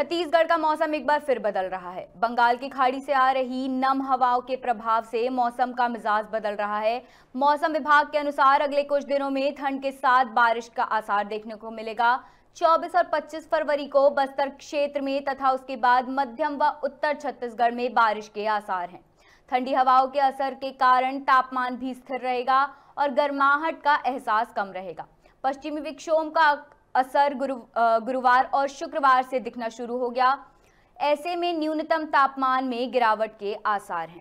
छत्तीसगढ़ का मौसम एक बार फिर बदल रहा है बंगाल की खाड़ी से आ रही नम हवाओं के प्रभाव से मौसम का मिजाज बदल रहा है मौसम विभाग के अनुसार अगले कुछ दिनों में ठंड के साथ बारिश का आसार देखने को मिलेगा 24 और 25 फरवरी को बस्तर क्षेत्र में तथा उसके बाद मध्यम व उत्तर छत्तीसगढ़ में बारिश के आसार हैं ठंडी हवाओं के असर के कारण तापमान भी स्थिर रहेगा और गर्माहट का एहसास कम रहेगा पश्चिमी विक्षोभ का असर गुरु गुरुवार और शुक्रवार से दिखना शुरू हो गया ऐसे में न्यूनतम तापमान में गिरावट के आसार हैं